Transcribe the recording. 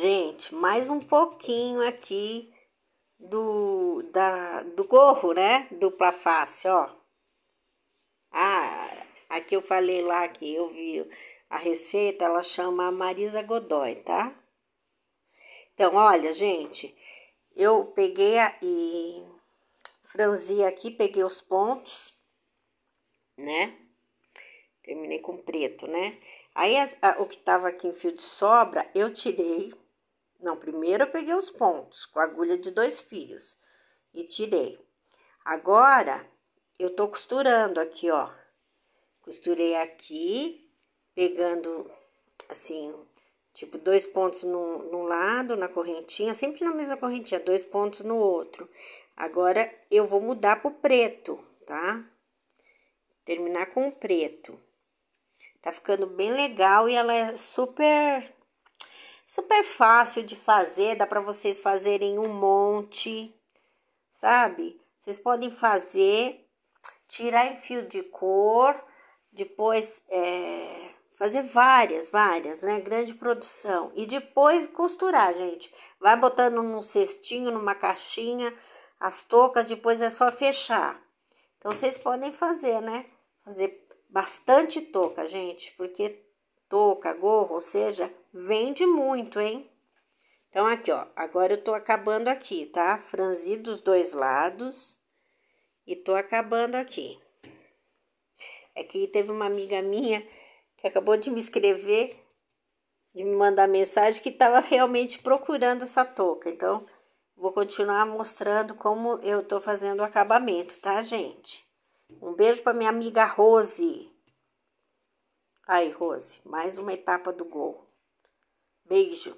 Gente, mais um pouquinho aqui do, da, do gorro, né? Dupla face, ó. Ah, aqui eu falei lá que eu vi a receita, ela chama Marisa Godoy, tá? Então, olha, gente, eu peguei a, e franzi aqui, peguei os pontos, né? Terminei com preto, né? Aí a, a, o que tava aqui em fio de sobra, eu tirei não, primeiro eu peguei os pontos com a agulha de dois fios e tirei. Agora eu tô costurando aqui, ó. Costurei aqui, pegando assim, tipo dois pontos num, lado, na correntinha, sempre na mesma correntinha, dois pontos no outro. Agora eu vou mudar pro preto, tá? Terminar com o preto. Tá ficando bem legal e ela é super super fácil de fazer, dá para vocês fazerem um monte, sabe? Vocês podem fazer, tirar em fio de cor, depois é, fazer várias, várias, né? Grande produção. E depois costurar, gente. Vai botando num cestinho, numa caixinha, as toucas, depois é só fechar. Então, vocês podem fazer, né? Fazer bastante touca, gente, porque touca, gorro, ou seja, vende muito, hein? Então, aqui, ó, agora eu tô acabando aqui, tá? Franzi dos dois lados e tô acabando aqui. É que teve uma amiga minha que acabou de me escrever, de me mandar mensagem, que estava realmente procurando essa touca. Então, vou continuar mostrando como eu tô fazendo o acabamento, tá, gente? Um beijo para minha amiga Rose. Aí, Rose, mais uma etapa do gol. Beijo.